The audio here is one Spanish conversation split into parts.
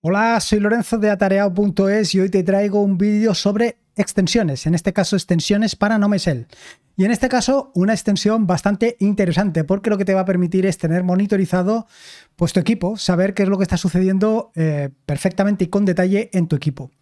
Hola, soy Lorenzo de Atareao.es y hoy te traigo un vídeo sobre extensiones, en este caso extensiones para no Y en este caso una extensión bastante interesante porque lo que te va a permitir es tener monitorizado pues, tu equipo, saber qué es lo que está sucediendo eh, perfectamente y con detalle en tu equipo.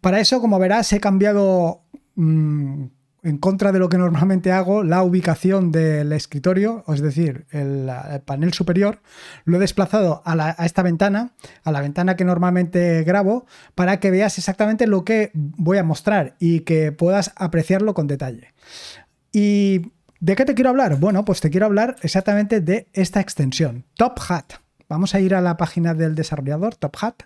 Para eso, como verás, he cambiado mm, en contra de lo que normalmente hago, la ubicación del escritorio, es decir, el, panel superior, lo he desplazado a, a, esta ventana, a la ventana que normalmente grabo, para que veas exactamente lo que voy a mostrar y que puedas apreciarlo con detalle. ¿Y de qué te quiero hablar? Bueno, pues te quiero hablar exactamente de esta extensión, Top Hat. Vamos a ir a la página del desarrollador, Top Hat,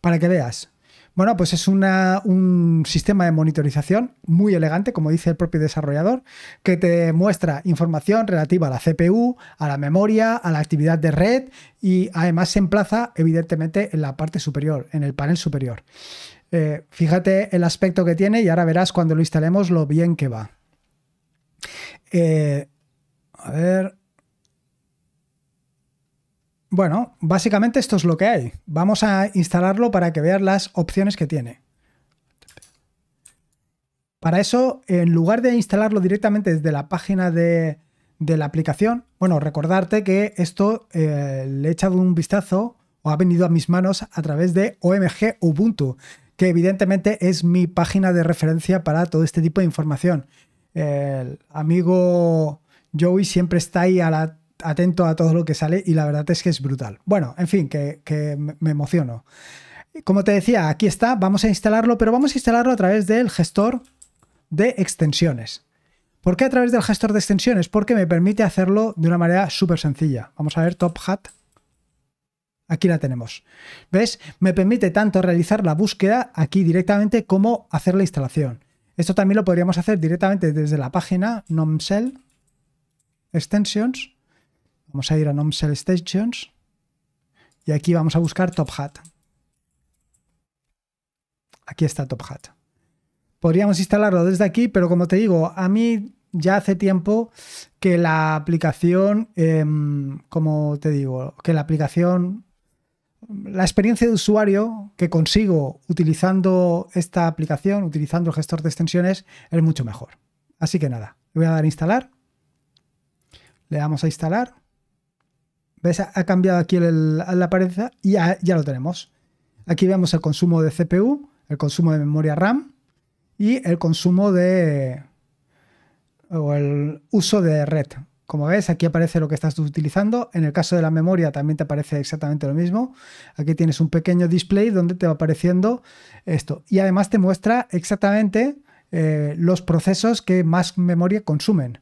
para que veas. Bueno, pues es un sistema de monitorización muy elegante, como dice el propio desarrollador, que te muestra información relativa a la CPU, a la memoria, a la actividad de red y además se emplaza evidentemente en la parte superior, en el panel superior. Eh, fíjate el aspecto que tiene y ahora verás cuando lo instalemos lo bien que va. Eh, a ver, bueno, básicamente esto es lo que hay. Vamos a instalarlo para que veas las opciones que tiene. Para eso, en lugar de instalarlo directamente desde la página de, la aplicación, bueno, recordarte que esto eh, le he echado un vistazo o ha venido a mis manos a través de OMG Ubuntu, que evidentemente es mi página de referencia para todo este tipo de información. El amigo Joey siempre está ahí a la atento a todo lo que sale y la verdad es que es brutal. Bueno, en fin, que, me emociono. Como te decía, aquí está, vamos a instalarlo, pero vamos a instalarlo a través del gestor de extensiones. ¿Por qué a través del gestor de extensiones? Porque me permite hacerlo de una manera súper sencilla. Vamos a ver Top Hat. Aquí la tenemos. ¿Ves? Me permite tanto realizar la búsqueda aquí directamente como hacer la instalación. Esto también lo podríamos hacer directamente desde la página nomcell extensions Vamos a ir a Nomsell Stations y aquí vamos a buscar Top Hat. Aquí está Top Hat. Podríamos instalarlo desde aquí, pero como te digo, a mí ya hace tiempo que la aplicación, em, como te digo, que la aplicación, la experiencia de usuario que consigo utilizando esta aplicación, utilizando el gestor de extensiones, es mucho mejor. Así que nada, le voy a dar a instalar. Le damos a instalar. ¿Ves? Ha cambiado aquí la apariencia y ya, lo tenemos. Aquí vemos el consumo de CPU, el consumo de memoria RAM y el consumo de. o el uso de red. Como ves, aquí aparece lo que estás utilizando. En el caso de la memoria también te aparece exactamente lo mismo. Aquí tienes un pequeño display donde te va apareciendo esto. Y además te muestra exactamente eh, los procesos que más memoria consumen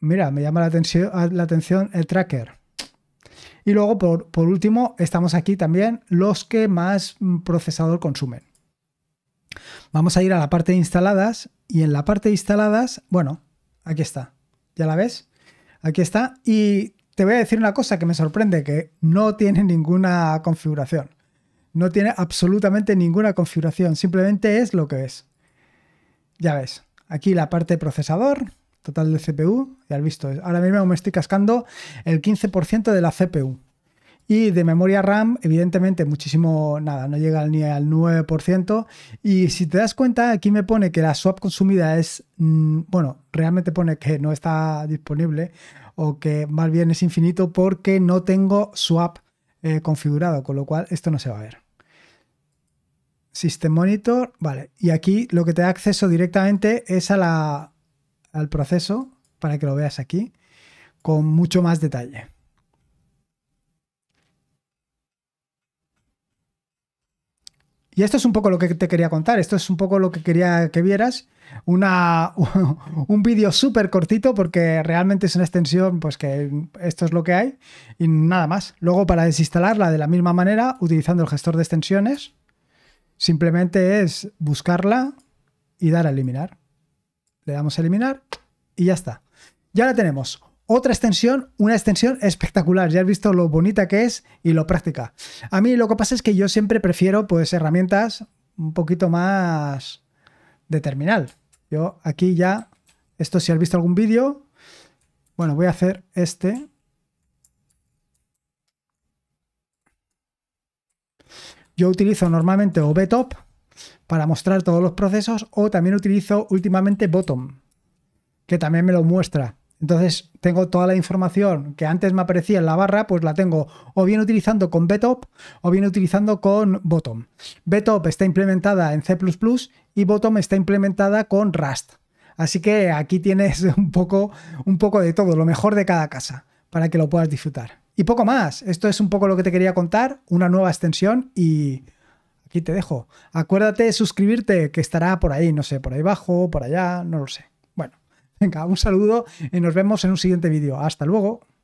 mira, me llama ah, la atención, el tracker. Y luego, por, último, estamos aquí también los que más mm, procesador consumen. Vamos a ir a la parte de instaladas y en la parte de instaladas, bueno, aquí está. ¿Ya la ves? Aquí está. Y te voy a decir una cosa que me sorprende, que no tiene ninguna configuración. No tiene absolutamente ninguna configuración. Simplemente es lo que es. Ya ves. Aquí la parte de procesador, total de CPU, ya has visto, ahora mismo me estoy cascando el 15% de la CPU. Y de memoria RAM, evidentemente, muchísimo nada, no llega ni al 9%. Y si te das cuenta, aquí me pone que la swap consumida es, mm, bueno, realmente pone que no está disponible o que más bien es infinito porque no tengo swap eh, configurado, con lo cual esto no se va a ver. System Monitor, vale. Y aquí lo que te da acceso directamente es a la al proceso para que lo veas aquí con mucho más detalle. Y esto es un poco lo que te quería contar, esto es un poco lo que quería que vieras. Una, un vídeo súper cortito porque realmente es una extensión, pues que esto es lo que hay y nada más. Luego para desinstalarla de la misma manera, utilizando el gestor de extensiones, simplemente es buscarla y dar a eliminar. Le damos a eliminar y ya está. Ya la tenemos. Otra extensión, una extensión espectacular. Ya has visto lo bonita que es y lo práctica. A mí lo que pasa es que yo siempre prefiero pues herramientas un poquito más de terminal. Yo aquí ya, esto si has visto algún vídeo, bueno, voy a hacer este. Yo utilizo normalmente o para mostrar todos los procesos o también utilizo últimamente Bottom, que también me lo muestra. Entonces tengo toda la información que antes me aparecía en la barra, pues la tengo o bien utilizando con Betop o bien utilizando con Bottom. Betop está implementada en C ⁇ y Bottom está implementada con Rust. Así que aquí tienes un poco, un poco de todo, lo mejor de cada casa, para que lo puedas disfrutar. Y poco más, esto es un poco lo que te quería contar, una nueva extensión y aquí te dejo. Acuérdate de suscribirte, que estará por ahí, no sé, por ahí abajo, por allá, no lo sé. Bueno, venga, un saludo y nos vemos en un siguiente vídeo. Hasta luego.